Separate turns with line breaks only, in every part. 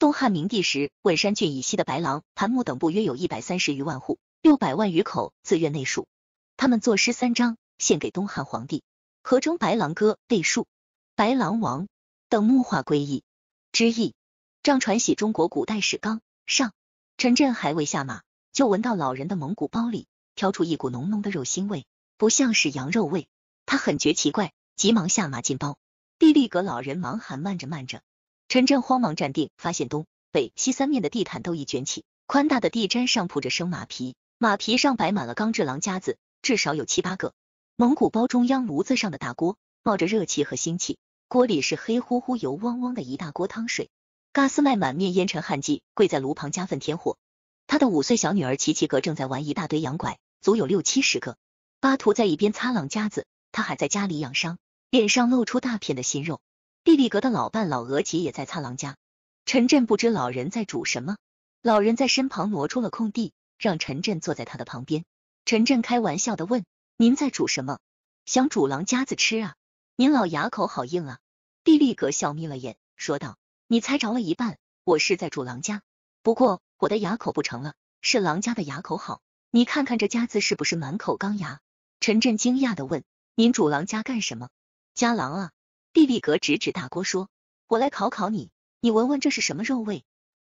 东汉明帝时，汶山郡以西的白狼、盘木等部约有一百三十余万户，六百万余口，自愿内属。他们作诗三章，献给东汉皇帝，合称《白狼歌》。背述白狼王等木化归义之意。张传喜中国古代史纲上，陈震还未下马，就闻到老人的蒙古包里飘出一股浓浓的肉腥味，不像是羊肉味，他很觉奇怪，急忙下马进包。毕力格老人忙喊：“慢着，慢着。”陈震慌忙站定，发现东北西三面的地毯都已卷起，宽大的地毡上铺着生马皮，马皮上摆满了钢制狼夹子，至少有七八个。蒙古包中央炉子上的大锅冒着热气和腥气，锅里是黑乎乎、油汪汪的一大锅汤水。嘎斯麦满面烟尘汗迹，跪在炉旁加粪添火。他的五岁小女儿琪琪格正在玩一大堆羊拐，足有六七十个。巴图在一边擦狼夹子，他还在家里养伤，脸上露出大片的新肉。毕利格的老伴老额吉也在擦狼家，陈震不知老人在煮什么，老人在身旁挪出了空地，让陈震坐在他的旁边。陈震开玩笑的问：“您在煮什么？想煮狼夹子吃啊？您老牙口好硬啊！”毕利格笑眯了眼，说道：“你猜着了一半，我是在煮狼夹，不过我的牙口不成了，是狼家的牙口好。你看看这夹子是不是满口钢牙？”陈震惊讶的问：“您煮狼夹干什么？夹狼啊？”碧利格指指大锅说：“我来考考你，你闻闻这是什么肉味？”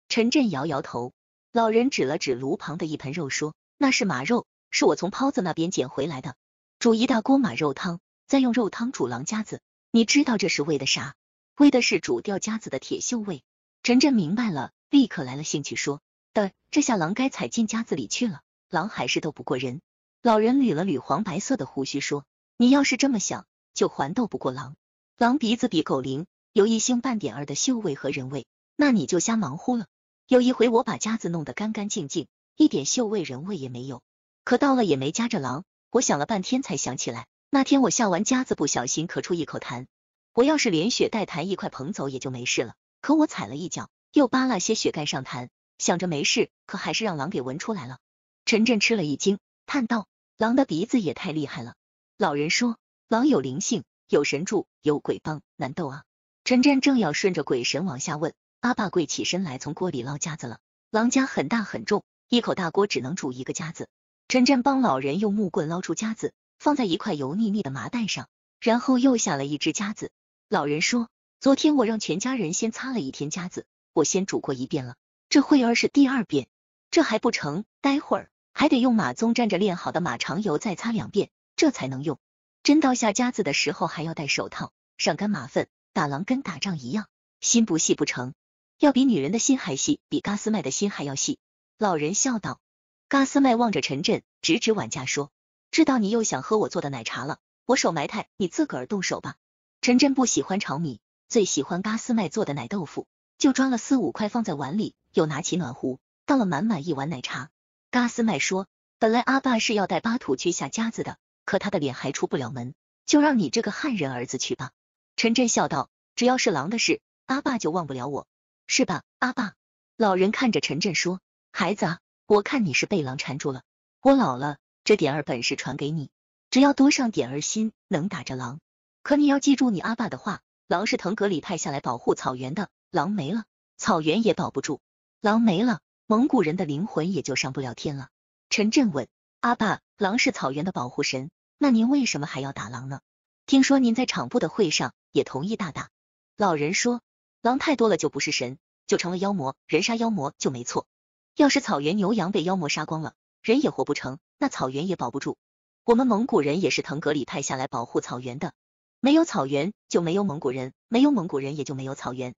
陈震摇摇头。老人指了指炉旁的一盆肉说：“那是马肉，是我从泡子那边捡回来的。煮一大锅马肉汤，再用肉汤煮狼夹子。你知道这是为的啥？为的是煮掉夹子的铁锈味。”陈震明白了，立刻来了兴趣说：“的，这下狼该踩进夹子里去了。狼还是斗不过人。”老人捋了捋黄白色的胡须说：“你要是这么想，就还斗不过狼。”狼鼻子比狗灵，有一星半点儿的嗅味和人味，那你就瞎忙乎了。有一回，我把夹子弄得干干净净，一点嗅味人味也没有，可到了也没夹着狼。我想了半天才想起来，那天我下完夹子不小心咳出一口痰，我要是连血带痰一块捧走也就没事了。可我踩了一脚，又扒拉些血盖上痰，想着没事，可还是让狼给闻出来了。陈震吃了一惊，叹道：“狼的鼻子也太厉害了。”老人说：“狼有灵性。”有神助，有鬼帮，难斗啊！陈真正要顺着鬼神往下问，阿爸跪起身来，从锅里捞夹子了。狼家很大很重，一口大锅只能煮一个夹子。陈真帮老人用木棍捞出夹子，放在一块油腻腻的麻袋上，然后又下了一只夹子。老人说，昨天我让全家人先擦了一天夹子，我先煮过一遍了，这会儿是第二遍，这还不成，待会儿还得用马鬃蘸着炼好的马肠油再擦两遍，这才能用。真到下夹子的时候，还要戴手套上干马粪，打狼跟打仗一样，心不细不成，要比女人的心还细，比嘎斯麦的心还要细。老人笑道。嘎斯麦望着陈震，指指碗架说：“知道你又想喝我做的奶茶了，我手埋汰，你自个儿动手吧。”陈震不喜欢炒米，最喜欢嘎斯麦做的奶豆腐，就抓了四五块放在碗里，又拿起暖壶倒了满满一碗奶茶。嘎斯麦说：“本来阿爸是要带巴土去下夹子的。”可他的脸还出不了门，就让你这个汉人儿子去吧。陈震笑道：“只要是狼的事，阿爸就忘不了我，是吧，阿爸？”老人看着陈震说：“孩子，啊，我看你是被狼缠住了。我老了，这点儿本事传给你，只要多上点儿心，能打着狼。可你要记住你阿爸的话，狼是腾格里派下来保护草原的，狼没了，草原也保不住；狼没了，蒙古人的灵魂也就上不了天了。”陈震问。阿爸，狼是草原的保护神，那您为什么还要打狼呢？听说您在场部的会上也同意大打。老人说，狼太多了就不是神，就成了妖魔，人杀妖魔就没错。要是草原牛羊被妖魔杀光了，人也活不成，那草原也保不住。我们蒙古人也是腾格里派下来保护草原的，没有草原就没有蒙古人，没有蒙古人也就没有草原。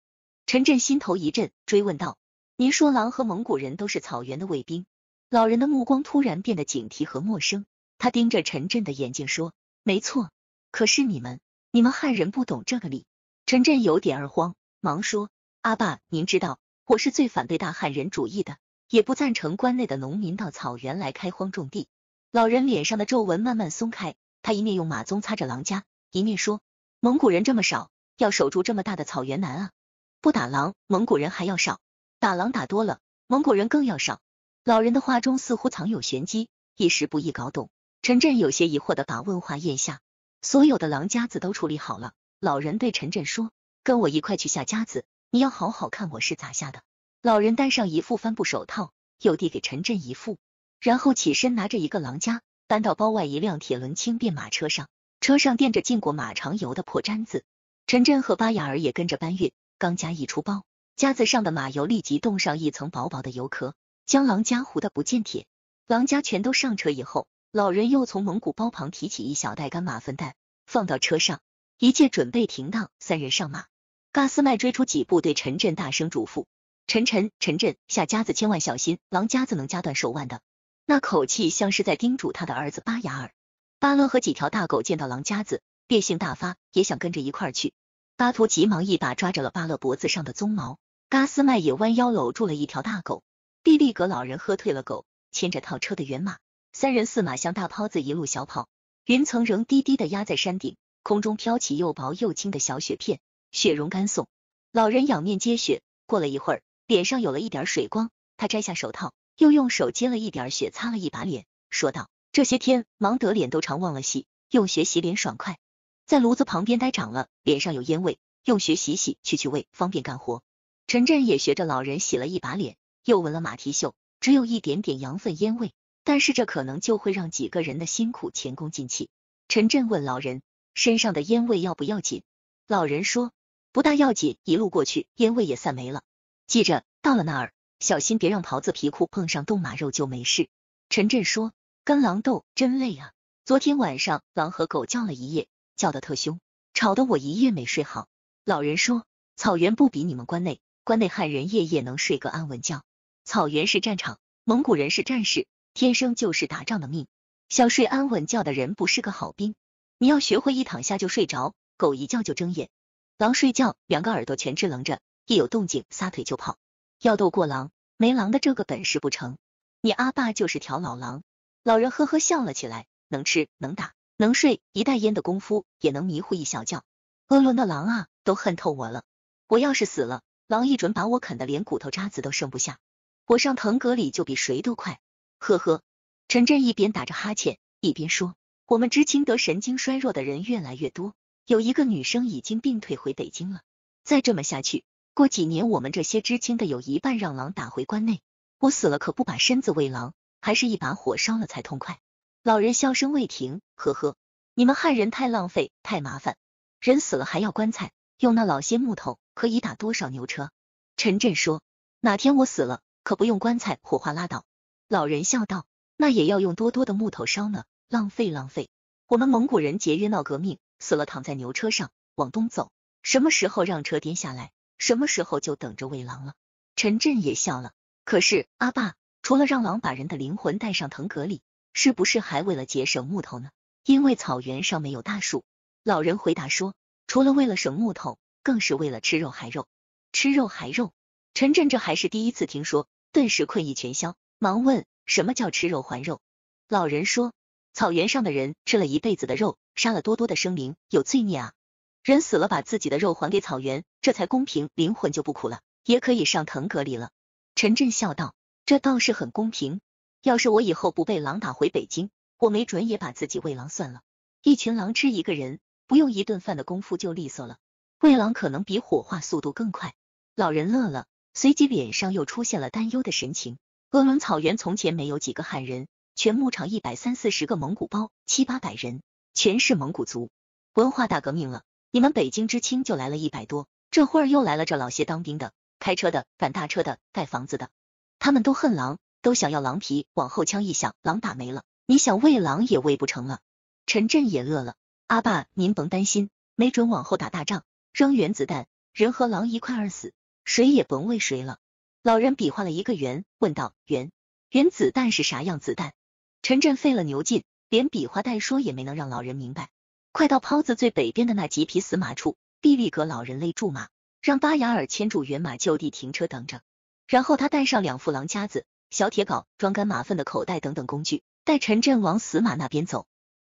陈震心头一震，追问道：“您说狼和蒙古人都是草原的卫兵？”老人的目光突然变得警惕和陌生，他盯着陈震的眼睛说：“没错，可是你们，你们汉人不懂这个理。”陈震有点儿慌，忙说：“阿爸，您知道，我是最反对大汉人主义的，也不赞成关内的农民到草原来开荒种地。”老人脸上的皱纹慢慢松开，他一面用马鬃擦着狼家，一面说：“蒙古人这么少，要守住这么大的草原难啊！不打狼，蒙古人还要少；打狼打多了，蒙古人更要少。”老人的话中似乎藏有玄机，一时不易搞懂。陈震有些疑惑的把问话咽下。所有的狼夹子都处理好了，老人对陈震说：“跟我一块去下夹子，你要好好看我是咋下的。”老人戴上一副帆布手套，又递给陈震一副，然后起身拿着一个狼夹搬到包外一辆铁轮轻便马车上，车上垫着浸过马肠油的破毡子。陈震和巴雅尔也跟着搬运。刚夹一出包，夹子上的马油立即冻上一层薄薄的油壳。将狼家胡的不见铁，狼家全都上车以后，老人又从蒙古包旁提起一小袋干马粪蛋放到车上，一切准备停当，三人上马。嘎斯麦追出几步，对陈震大声嘱咐：“陈陈陈震，下夹子千万小心，狼夹子能夹断手腕的。”那口气像是在叮嘱他的儿子巴雅尔、巴勒和几条大狗见到狼夹子，变性大发，也想跟着一块去。巴图急忙一把抓着了巴勒脖子上的鬃毛，嘎斯麦也弯腰搂住了一条大狗。碧利格老人喝退了狗，牵着套车的辕马，三人四马向大泡子一路小跑。云层仍低低的压在山顶，空中飘起又薄又轻的小雪片，雪融干送。老人仰面接雪，过了一会儿，脸上有了一点水光。他摘下手套，又用手接了一点雪，擦了一把脸，说道：“这些天忙得脸都常忘了洗，用雪洗脸爽快，在炉子旁边呆长了，脸上有烟味，用雪洗洗去去味，方便干活。”陈震也学着老人洗了一把脸。又闻了马蹄袖，只有一点点羊粪烟味，但是这可能就会让几个人的辛苦前功尽弃。陈震问老人，身上的烟味要不要紧？老人说不大要紧，一路过去烟味也散没了。记着到了那儿，小心别让袍子皮裤碰上冻马肉就没事。陈震说跟狼斗真累啊，昨天晚上狼和狗叫了一夜，叫的特凶，吵得我一夜没睡好。老人说草原不比你们关内，关内汉人夜夜能睡个安稳觉。草原是战场，蒙古人是战士，天生就是打仗的命。想睡安稳觉的人不是个好兵。你要学会一躺下就睡着，狗一叫就睁眼，狼睡觉两个耳朵全支棱着，一有动静撒腿就跑。要斗过狼，没狼的这个本事不成。你阿爸就是条老狼，老人呵呵笑了起来，能吃能打能睡，一袋烟的功夫也能迷糊一小觉。鄂伦的狼啊，都恨透我了。我要是死了，狼一准把我啃得连骨头渣子都剩不下。我上腾格里就比谁都快，呵呵。陈震一边打着哈欠一边说：“我们知青得神经衰弱的人越来越多，有一个女生已经病退回北京了。再这么下去，过几年我们这些知青的有一半让狼打回关内。我死了可不把身子喂狼，还是一把火烧了才痛快。”老人笑声未停，呵呵，你们汉人太浪费，太麻烦，人死了还要棺材，用那老些木头可以打多少牛车？陈震说：“哪天我死了。”可不用棺材火化拉倒，老人笑道：“那也要用多多的木头烧呢，浪费浪费。我们蒙古人节约闹革命，死了躺在牛车上往东走，什么时候让车颠下来，什么时候就等着喂狼了。”陈震也笑了。可是阿爸，除了让狼把人的灵魂带上腾格里，是不是还为了节省木头呢？因为草原上没有大树。老人回答说：“除了为了省木头，更是为了吃肉还肉，吃肉还肉。”陈震这还是第一次听说。顿时困意全消，忙问什么叫吃肉还肉？老人说，草原上的人吃了一辈子的肉，杀了多多的生灵，有罪孽啊。人死了，把自己的肉还给草原，这才公平，灵魂就不苦了，也可以上腾格里了。陈震笑道，这倒是很公平。要是我以后不被狼打回北京，我没准也把自己喂狼算了。一群狼吃一个人，不用一顿饭的功夫就利索了，喂狼可能比火化速度更快。老人乐了。随即脸上又出现了担忧的神情。鄂伦草原从前没有几个汉人，全牧场一百三四十个蒙古包，七八百人，全是蒙古族。文化大革命了，你们北京知青就来了一百多，这会儿又来了这老些当兵的、开车的、赶大车的、盖房子的。他们都恨狼，都想要狼皮。往后枪一响，狼打没了，你想喂狼也喂不成了。陈震也饿了，阿爸，您甭担心，没准往后打大仗，扔原子弹，人和狼一块儿死。谁也甭为谁了。老人比划了一个圆，问道：“圆，圆子弹是啥样子弹？”陈震费了牛劲，连比划带说也没能让老人明白。快到泡子最北边的那几匹死马处，毕力格老人勒住马，让巴雅尔牵住原马就地停车等着。然后他带上两副狼夹子、小铁镐、装干马粪的口袋等等工具，带陈震往死马那边走。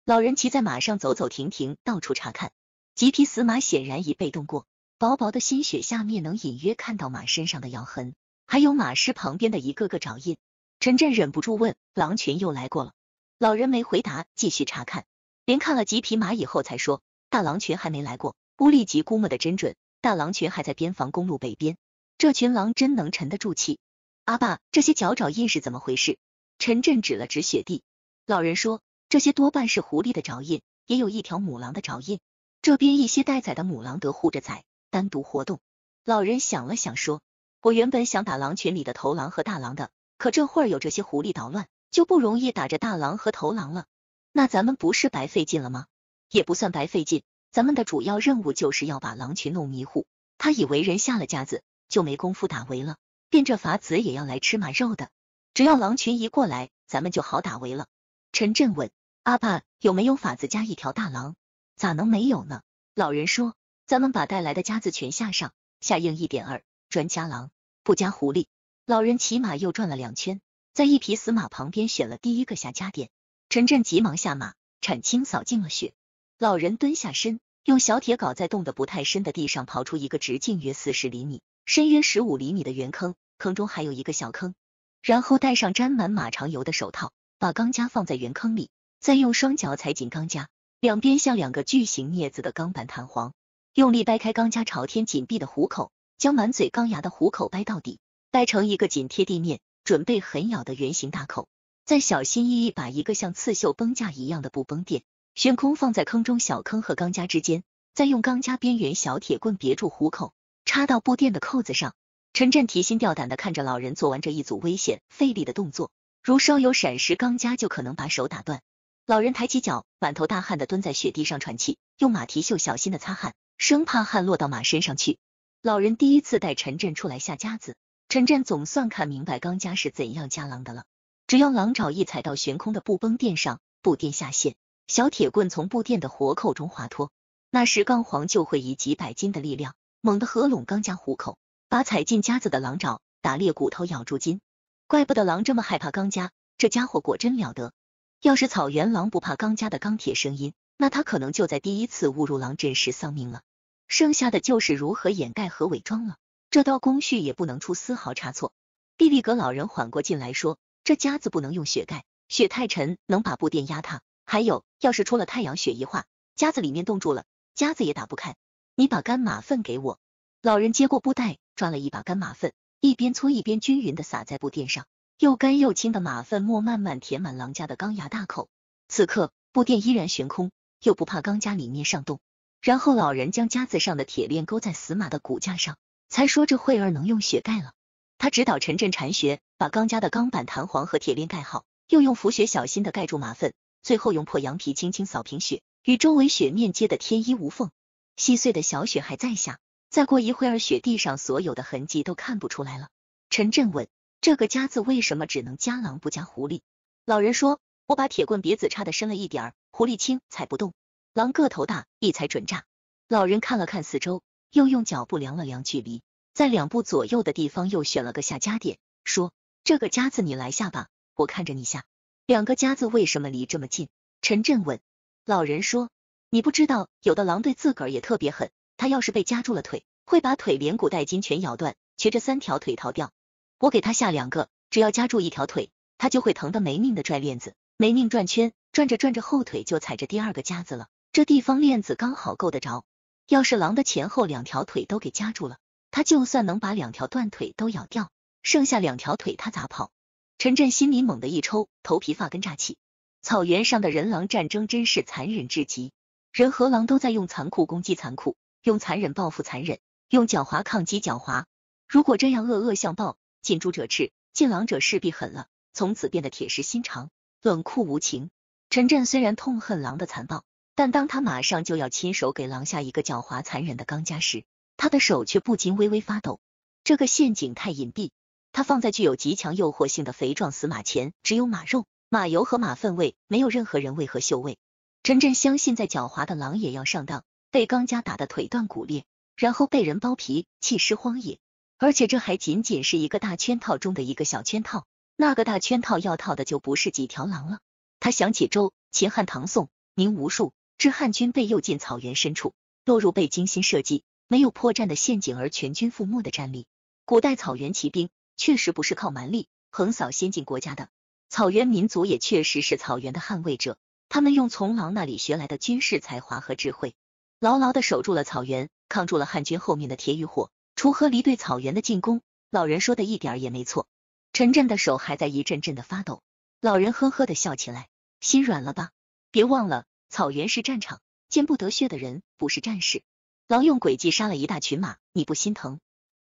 老人骑在马上走走停停，到处查看。几匹死马显然已被动过。薄薄的新雪下面，能隐约看到马身上的咬痕，还有马尸旁边的一个个爪印。陈震忍不住问：“狼群又来过了？”老人没回答，继续查看，连看了几匹马以后才说：“大狼群还没来过。”乌力吉估摸的真准，大狼群还在边防公路北边。这群狼真能沉得住气。阿爸，这些脚爪印是怎么回事？陈震指了指雪地，老人说：“这些多半是狐狸的爪印，也有一条母狼的爪印。这边一些待宰的母狼得护着崽。”单独活动，老人想了想说：“我原本想打狼群里的头狼和大狼的，可这会有这些狐狸捣乱，就不容易打着大狼和头狼了。那咱们不是白费劲了吗？也不算白费劲，咱们的主要任务就是要把狼群弄迷糊。他以为人下了架子，就没功夫打围了，变着法子也要来吃马肉的。只要狼群一过来，咱们就好打围了。”陈震问：“阿爸有没有法子加一条大狼？”“咋能没有呢？”老人说。咱们把带来的夹子全下上，下硬一点。儿专夹狼，不夹狐狸。老人骑马又转了两圈，在一匹死马旁边选了第一个下夹点。陈震急忙下马，铲清扫净了雪。老人蹲下身，用小铁镐在冻得不太深的地上刨出一个直径约四十厘米、深约十五厘米的圆坑，坑中还有一个小坑。然后戴上沾满马肠油的手套，把钢夹放在圆坑里，再用双脚踩紧钢夹，两边像两个巨型镊子的钢板弹簧。用力掰开钢夹朝天紧闭的虎口，将满嘴钢牙的虎口掰到底，掰成一个紧贴地面、准备狠咬的圆形大口。再小心翼翼把一个像刺绣绷架一样的布绷垫悬空放在坑中小坑和钢夹之间，再用钢夹边缘小铁棍别住虎口，插到布垫的扣子上。陈震提心吊胆的看着老人做完这一组危险费力的动作，如稍有闪失，钢夹就可能把手打断。老人抬起脚，满头大汗的蹲在雪地上喘气，用马蹄袖小心的擦汗。生怕汗落到马身上去。老人第一次带陈震出来下夹子，陈震总算看明白钢夹是怎样夹狼的了。只要狼爪一踩到悬空的布绷垫上，布垫下陷，小铁棍从布垫的活扣中滑脱，那时钢簧就会以几百斤的力量猛地合拢钢夹虎口，把踩进夹子的狼爪打裂骨头，咬住筋。怪不得狼这么害怕钢夹，这家伙果真了得。要是草原狼不怕钢夹的钢铁声音，那他可能就在第一次误入狼阵时丧命了。剩下的就是如何掩盖和伪装了，这道工序也不能出丝毫差错。毕利格老人缓过劲来说：“这夹子不能用雪盖，雪太沉，能把布垫压塌。还有，要是出了太阳，雪一化，夹子里面冻住了，夹子也打不开。你把干马粪给我。”老人接过布袋，抓了一把干马粪，一边搓一边均匀的撒在布垫上，又干又轻的马粪末慢慢填满狼家的钢牙大口。此刻，布垫依然悬空，又不怕钢夹里面上冻。然后老人将夹子上的铁链勾在死马的骨架上，才说这会儿能用雪盖了。他指导陈震铲雪，把钢夹的钢板弹簧和铁链盖好，又用浮雪小心的盖住马粪，最后用破羊皮轻轻扫平雪，与周围雪面接的天衣无缝。细碎的小雪还在下，再过一会儿雪地上所有的痕迹都看不出来了。陈震问：“这个夹子为什么只能夹狼不夹狐狸？”老人说：“我把铁棍别子插的深了一点儿，狐狸轻踩不动。”狼个头大，一踩准炸。老人看了看四周，又用脚步量了量距离，在两步左右的地方又选了个下夹点，说：“这个夹子你来下吧，我看着你下。”两个夹子为什么离这么近？陈震问。老人说：“你不知道，有的狼对自个儿也特别狠，他要是被夹住了腿，会把腿连骨带筋全咬断，瘸着三条腿逃掉。我给他下两个，只要夹住一条腿，他就会疼的没命的拽链子，没命转圈，转着转着后腿就踩着第二个夹子了。”这地方链子刚好够得着，要是狼的前后两条腿都给夹住了，他就算能把两条断腿都咬掉，剩下两条腿他咋跑？陈震心里猛的一抽，头皮发根炸起。草原上的人狼战争真是残忍至极，人和狼都在用残酷攻击残酷，用残忍报复残忍，用狡猾抗击狡猾。如果这样恶恶相报，近朱者赤，近狼者势必狠了，从此变得铁石心肠，冷酷无情。陈震虽然痛恨狼的残暴。但当他马上就要亲手给狼下一个狡猾残忍的钢夹时，他的手却不禁微微发抖。这个陷阱太隐蔽，他放在具有极强诱惑性的肥壮死马前，只有马肉、马油和马粪味，没有任何人为何嗅味。真真相信，在狡猾的狼也要上当，被钢夹打的腿断骨裂，然后被人剥皮弃尸荒野。而且这还仅仅是一个大圈套中的一个小圈套，那个大圈套要套的就不是几条狼了。他想起周、秦、汉、唐、宋，明无数。致汉军被诱进草原深处，落入被精心设计、没有破绽的陷阱而全军覆没的战例。古代草原骑兵确实不是靠蛮力横扫先进国家的，草原民族也确实是草原的捍卫者。他们用从狼那里学来的军事才华和智慧，牢牢的守住了草原，抗住了汉军后面的铁与火、锄禾犁对草原的进攻。老人说的一点也没错。陈震的手还在一阵阵的发抖，老人呵呵的笑起来，心软了吧？别忘了。草原是战场，见不得血的人不是战士。狼用诡计杀了一大群马，你不心疼？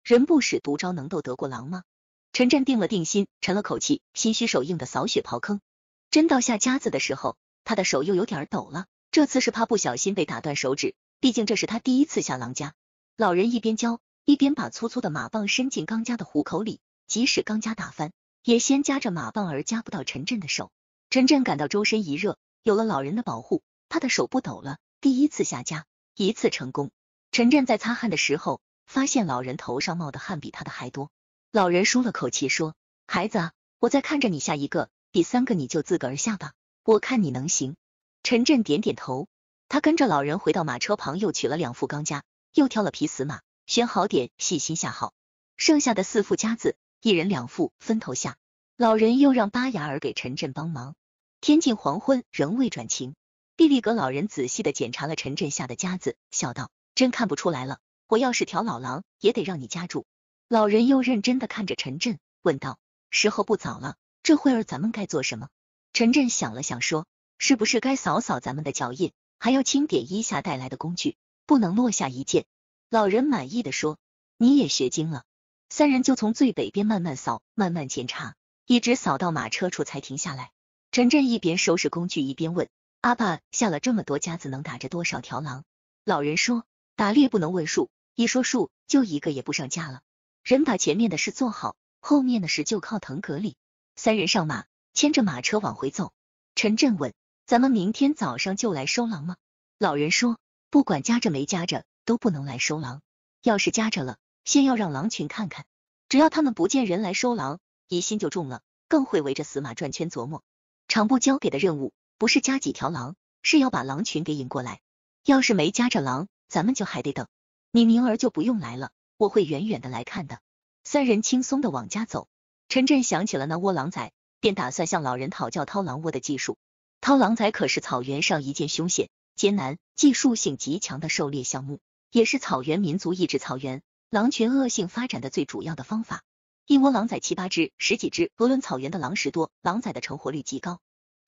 人不使毒招能斗得过狼吗？陈震定了定心，沉了口气，心虚手硬的扫雪刨坑。真到下夹子的时候，他的手又有点抖了。这次是怕不小心被打断手指，毕竟这是他第一次下狼夹。老人一边教，一边把粗粗的马棒伸进刚夹的虎口里，即使刚夹打翻，也先夹着马棒儿夹不到陈震的手。陈震感到周身一热，有了老人的保护。他的手不抖了，第一次下夹，一次成功。陈震在擦汗的时候，发现老人头上冒的汗比他的还多。老人舒了口气说：“孩子，我再看着你下一个，第三个你就自个儿下吧，我看你能行。”陈震点点头，他跟着老人回到马车旁，又取了两副钢夹，又挑了匹死马，选好点，细心下好。剩下的四副夹子，一人两副，分头下。老人又让巴雅尔给陈震帮忙。天近黄昏，仍未转晴。碧利格老人仔细的检查了陈震下的夹子，笑道：“真看不出来了，我要是条老狼，也得让你夹住。”老人又认真的看着陈震，问道：“时候不早了，这会儿咱们该做什么？”陈震想了想，说：“是不是该扫扫咱们的脚印，还要清点一下带来的工具，不能落下一件。”老人满意的说：“你也学精了。”三人就从最北边慢慢扫，慢慢检查，一直扫到马车处才停下来。陈震一边收拾工具，一边问。阿爸，下了这么多夹子，能打着多少条狼？老人说，打猎不能问数，一说数就一个也不上架了。人把前面的事做好，后面的事就靠腾格里。三人上马，牵着马车往回走。陈震问：“咱们明天早上就来收狼吗？”老人说：“不管夹着没夹着，都不能来收狼。要是夹着了，先要让狼群看看，只要他们不见人来收狼，疑心就重了，更会围着死马转圈琢磨。长部交给的任务。”不是加几条狼，是要把狼群给引过来。要是没夹着狼，咱们就还得等。你宁儿就不用来了，我会远远的来看的。三人轻松的往家走。陈震想起了那窝狼崽，便打算向老人讨教掏狼窝的技术。掏狼崽可是草原上一件凶险、艰难、技术性极强的狩猎项目，也是草原民族抑制草原狼群恶性发展的最主要的方法。一窝狼崽七八只、十几只，俄伦草原的狼食多，狼崽的成活率极高。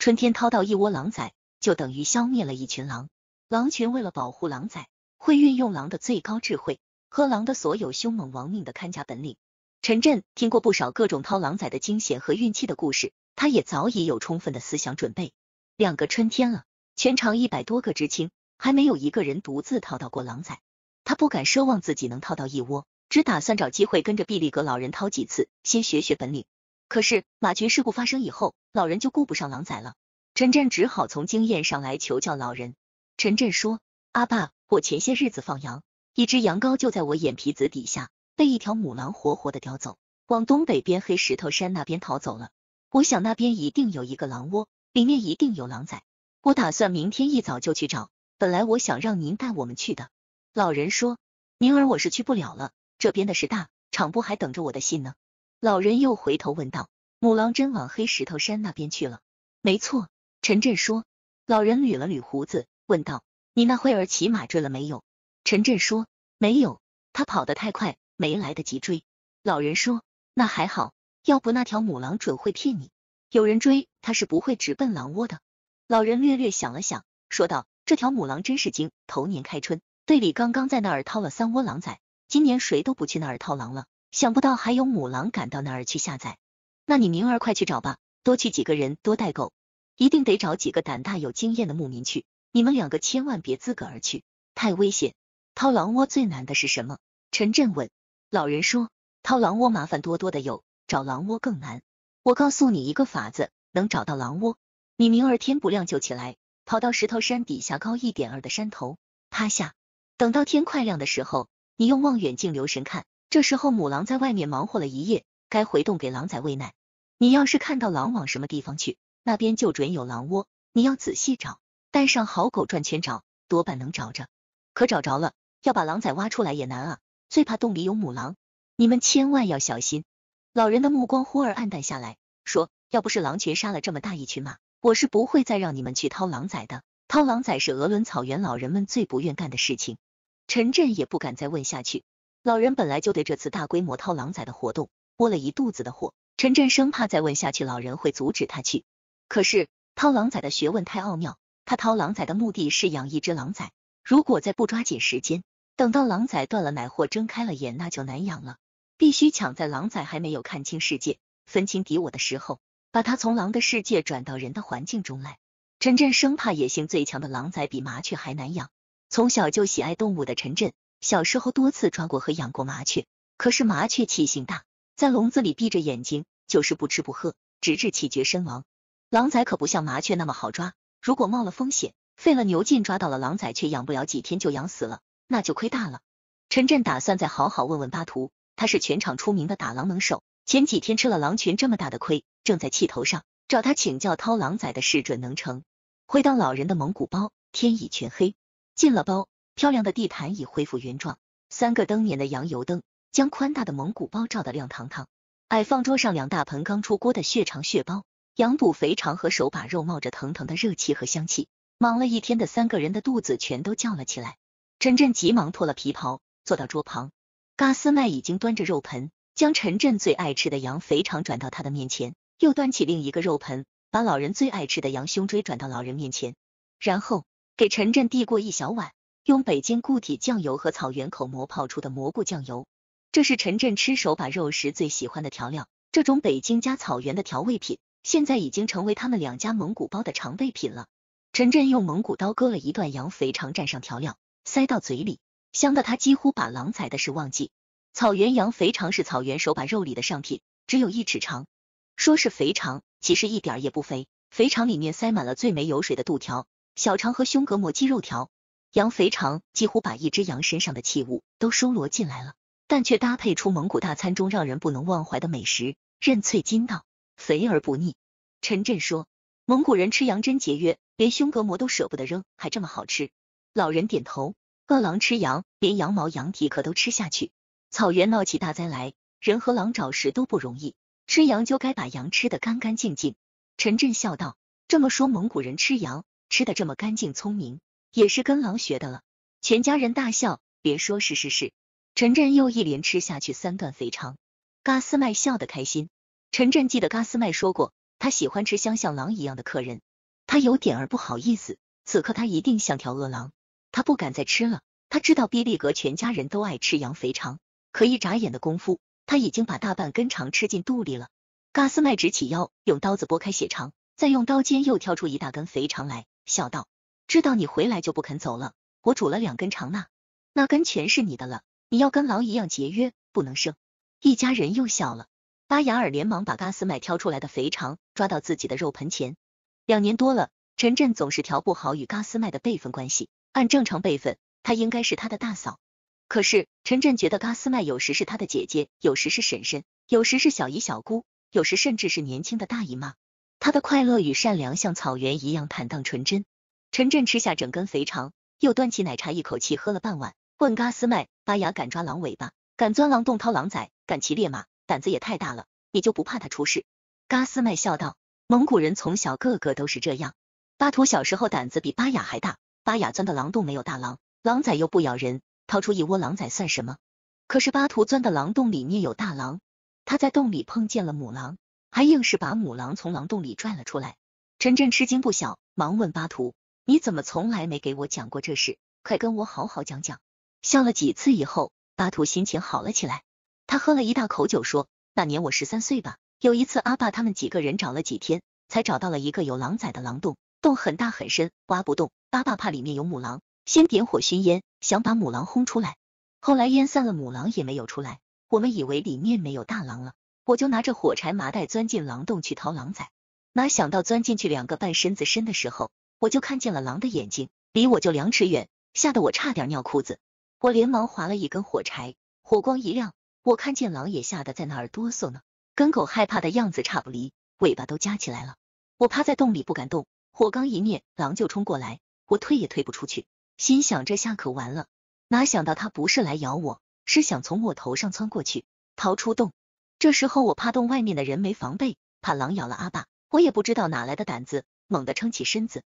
春天掏到一窝狼崽，就等于消灭了一群狼。狼群为了保护狼崽，会运用狼的最高智慧和狼的所有凶猛亡命的看家本领。陈震听过不少各种掏狼崽的惊险和运气的故事，他也早已有充分的思想准备。两个春天了，全场一百多个知青，还没有一个人独自掏到过狼崽。他不敢奢望自己能掏到一窝，只打算找机会跟着毕利格老人掏几次，先学学本领。可是马群事故发生以后，老人就顾不上狼崽了。陈震只好从经验上来求教老人。陈震说：“阿爸，我前些日子放羊，一只羊羔就在我眼皮子底下，被一条母狼活活的叼走，往东北边黑石头山那边逃走了。我想那边一定有一个狼窝，里面一定有狼崽。我打算明天一早就去找。本来我想让您带我们去的。”老人说：“宁儿，我是去不了了，这边的事大，厂部还等着我的信呢。”老人又回头问道：“母狼真往黑石头山那边去了？”“没错。”陈震说。老人捋了捋胡子，问道：“你那会儿骑马追了没有？”陈震说：“没有，他跑得太快，没来得及追。”老人说：“那还好，要不那条母狼准会骗你。有人追，他是不会直奔狼窝的。”老人略略想了想，说道：“这条母狼真是精。头年开春，队里刚刚在那儿掏了三窝狼崽，今年谁都不去那儿掏狼了。”想不到还有母狼赶到那儿去下载，那你明儿快去找吧，多去几个人，多带狗，一定得找几个胆大有经验的牧民去。你们两个千万别自个儿去，太危险。掏狼窝最难的是什么？陈震问。老人说，掏狼窝麻烦多多的，有找狼窝更难。我告诉你一个法子，能找到狼窝。你明儿天不亮就起来，跑到石头山底下高一点的山头趴下，等到天快亮的时候，你用望远镜留神看。这时候母狼在外面忙活了一夜，该回洞给狼崽喂奶。你要是看到狼往什么地方去，那边就准有狼窝。你要仔细找，带上好狗转圈找，多半能找着。可找着了，要把狼崽挖出来也难啊，最怕洞里有母狼。你们千万要小心。老人的目光忽而暗淡下来，说：“要不是狼群杀了这么大一群马，我是不会再让你们去掏狼崽的。掏狼崽是俄伦草原老人们最不愿干的事情。”陈震也不敢再问下去。老人本来就对这次大规模掏狼崽的活动窝了一肚子的火，陈震生怕再问下去，老人会阻止他去。可是掏狼崽的学问太奥妙，他掏狼崽的目的是养一只狼崽，如果再不抓紧时间，等到狼崽断了奶或睁开了眼，那就难养了。必须抢在狼崽还没有看清世界、分清敌我的时候，把他从狼的世界转到人的环境中来。陈震生怕野性最强的狼崽比麻雀还难养。从小就喜爱动物的陈震。小时候多次抓过和养过麻雀，可是麻雀气性大，在笼子里闭着眼睛就是不吃不喝，直至气绝身亡。狼崽可不像麻雀那么好抓，如果冒了风险，费了牛劲抓到了狼崽，却养不了几天就养死了，那就亏大了。陈震打算再好好问问巴图，他是全场出名的打狼能手，前几天吃了狼群这么大的亏，正在气头上，找他请教掏狼崽的事，准能成。回到老人的蒙古包，天已全黑，进了包。漂亮的地毯已恢复原状，三个灯年的羊油灯将宽大的蒙古包照得亮堂堂。矮放桌上两大盆刚出锅的血肠、血包、羊肚、肥肠和手把肉冒着腾腾的热气和香气。忙了一天的三个人的肚子全都叫了起来。陈震急忙脱了皮袍，坐到桌旁。嘎斯麦已经端着肉盆，将陈震最爱吃的羊肥肠转到他的面前，又端起另一个肉盆，把老人最爱吃的羊胸椎转到老人面前，然后给陈震递过一小碗。用北京固体酱油和草原口蘑泡出的蘑菇酱油，这是陈震吃手把肉时最喜欢的调料。这种北京加草原的调味品，现在已经成为他们两家蒙古包的常备品了。陈震用蒙古刀割了一段羊肥肠，蘸上调料，塞到嘴里，香的他几乎把狼宰的事忘记。草原羊肥肠是草原手把肉里的上品，只有一尺长。说是肥肠，其实一点也不肥，肥肠里面塞满了最没油水的肚条、小肠和胸膈膜肌肉条。羊肥肠几乎把一只羊身上的器物都收罗进来了，但却搭配出蒙古大餐中让人不能忘怀的美食，韧脆筋道，肥而不腻。陈震说，蒙古人吃羊真节约，连胸膈膜都舍不得扔，还这么好吃。老人点头，饿狼吃羊，连羊毛羊蹄可都吃下去。草原闹起大灾来，人和狼找食都不容易，吃羊就该把羊吃得干干净净。陈震笑道，这么说蒙古人吃羊吃得这么干净聪明。也是跟狼学的了，全家人大笑。别说是是是，陈震又一连吃下去三段肥肠。嘎斯麦笑得开心。陈震记得嘎斯麦说过，他喜欢吃香像狼一样的客人，他有点儿不好意思。此刻他一定像条饿狼，他不敢再吃了。他知道毕利格全家人都爱吃羊肥肠，可一眨眼的功夫，他已经把大半根肠吃进肚里了。嘎斯麦直起腰，用刀子拨开血肠，再用刀尖又挑出一大根肥肠来，笑道。知道你回来就不肯走了，我煮了两根肠呢，那根全是你的了。你要跟狼一样节约，不能剩。一家人又笑了。巴雅尔连忙把嘎斯麦挑出来的肥肠抓到自己的肉盆前。两年多了，陈震总是调不好与嘎斯麦的辈分关系。按正常辈分，她应该是他的大嫂。可是陈震觉得嘎斯麦有时是他的姐姐，有时是婶婶，有时是小姨小姑，有时甚至是年轻的大姨妈。她的快乐与善良像草原一样坦荡纯真。陈震吃下整根肥肠，又端起奶茶，一口气喝了半碗，问：“嘎斯麦，巴雅敢抓狼尾巴，敢钻狼洞掏狼崽，敢骑烈马，胆子也太大了，你就不怕他出事？”嘎斯麦笑道：“蒙古人从小个个都是这样。巴图小时候胆子比巴雅还大，巴雅钻的狼洞没有大狼，狼崽又不咬人，掏出一窝狼崽算什么？可是巴图钻的狼洞里面有大狼，他在洞里碰见了母狼，还硬是把母狼从狼洞里拽了出来。”陈震吃惊不小，忙问巴图。你怎么从来没给我讲过这事？快跟我好好讲讲。笑了几次以后，巴图心情好了起来。他喝了一大口酒，说：“那年我十三岁吧。有一次，阿爸他们几个人找了几天，才找到了一个有狼崽的狼洞。洞很大很深，挖不动。阿爸怕里面有母狼，先点火熏烟，想把母狼轰出来。后来烟散了，母狼也没有出来。我们以为里面没有大狼了，我就拿着火柴麻袋钻进狼洞去掏狼崽。哪想到钻进去两个半身子深的时候。”我就看见了狼的眼睛，离我就两尺远，吓得我差点尿裤子。我连忙划了一根火柴，火光一亮，我看见狼也吓得在那儿哆嗦呢，跟狗害怕的样子差不离，尾巴都夹起来了。我趴在洞里不敢动，火刚一灭，狼就冲过来，我退也退不出去，心想这下可完了。哪想到他不是来咬我，是想从我头上窜过去逃出洞。这时候我怕洞外面的人没防备，怕狼咬了阿爸，我也不知道哪来的胆子，猛地撑起身子。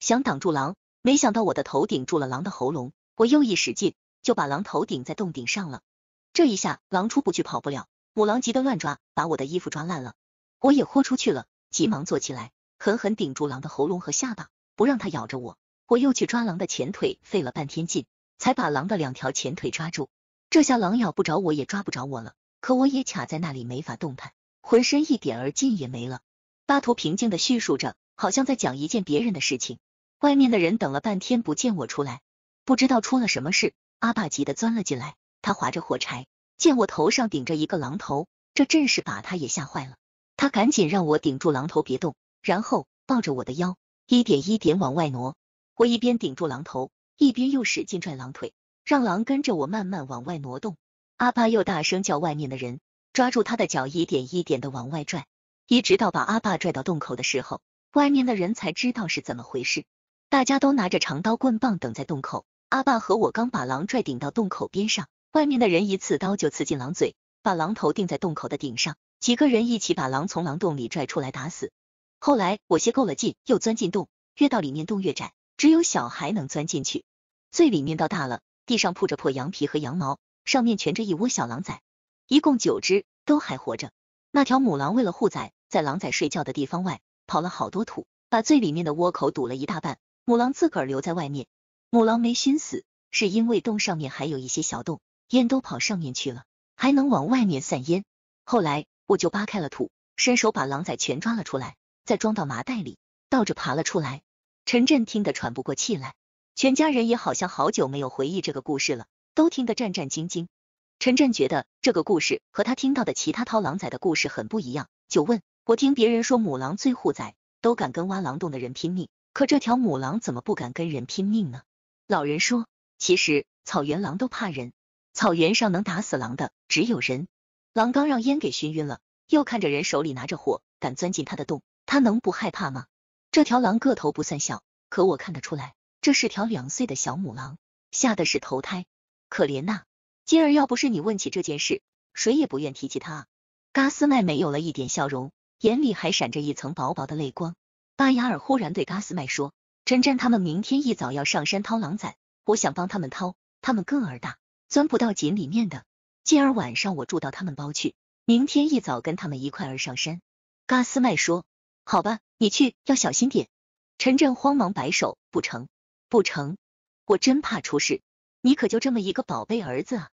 想挡住狼，没想到我的头顶住了狼的喉咙，我又一使劲，就把狼头顶在洞顶上了。这一下，狼出不去，跑不了。母狼急得乱抓，把我的衣服抓烂了。我也豁出去了，急忙坐起来，狠狠顶住狼的喉咙和下巴，不让它咬着我。我又去抓狼的前腿，费了半天劲，才把狼的两条前腿抓住。这下狼咬不着我，也抓不着我了。可我也卡在那里，没法动弹，浑身一点劲也没了。巴图平静的叙述着，好像在讲一件别人的事情。外面的人等了半天不见我出来，不知道出了什么事。阿爸急得钻了进来，他划着火柴，见我头上顶着一个狼头，这阵势把他也吓坏了。他赶紧让我顶住狼头别动，然后抱着我的腰，一点一点往外挪。我一边顶住狼头，一边又使劲拽狼腿，让狼跟着我慢慢往外挪动。阿爸又大声叫外面的人抓住他的脚，一点一点的往外拽，一直到把阿爸拽到洞口的时候，外面的人才知道是怎么回事。大家都拿着长刀棍棒等在洞口。阿爸和我刚把狼拽顶到洞口边上，外面的人一刺刀就刺进狼嘴，把狼头钉在洞口的顶上。几个人一起把狼从狼洞里拽出来打死。后来我歇够了劲，又钻进洞，越到里面洞越窄，只有小孩能钻进去。最里面倒大了，地上铺着破羊皮和羊毛，上面蜷着一窝小狼崽，一共九只，都还活着。那条母狼为了护崽，在狼崽睡觉的地方外刨了好多土，把最里面的窝口堵了一大半。母狼自个儿留在外面，母狼没熏死，是因为洞上面还有一些小洞，烟都跑上面去了，还能往外面散烟。后来我就扒开了土，伸手把狼崽全抓了出来，再装到麻袋里，倒着爬了出来。陈震听得喘不过气来，全家人也好像好久没有回忆这个故事了，都听得战战兢兢。陈震觉得这个故事和他听到的其他掏狼崽的故事很不一样，就问我听别人说母狼最护崽，都敢跟挖狼洞的人拼命。可这条母狼怎么不敢跟人拼命呢？老人说，其实草原狼都怕人，草原上能打死狼的只有人。狼刚让烟给熏晕了，又看着人手里拿着火，敢钻进他的洞，他能不害怕吗？这条狼个头不算小，可我看得出来，这是条两岁的小母狼，吓得是投胎，可怜呐。今儿要不是你问起这件事，谁也不愿提起他。嘎斯麦没有了一点笑容，眼里还闪着一层薄薄的泪光。巴雅尔忽然对嘎斯麦说：“陈真他们明天一早要上山掏狼崽，我想帮他们掏，他们个儿大，钻不到井里面的。今儿晚上我住到他们包去，明天一早跟他们一块儿上山。”嘎斯麦说：“好吧，你去要小心点。”陈震慌忙摆手：“不成，不成，我真怕出事，你可就这么一个宝贝儿子啊！”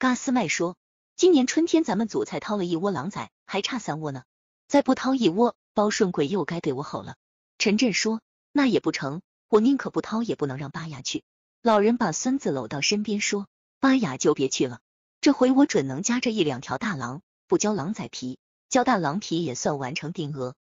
嘎斯麦说：“今年春天咱们组才掏了一窝狼崽，还差三窝呢，再不掏一窝，包顺贵又该对我吼了。”陈震说：“那也不成，我宁可不掏，也不能让巴雅去。”老人把孙子搂到身边说：“巴雅就别去了，这回我准能夹着一两条大狼，不交狼崽皮，交大狼皮也算完成定额。”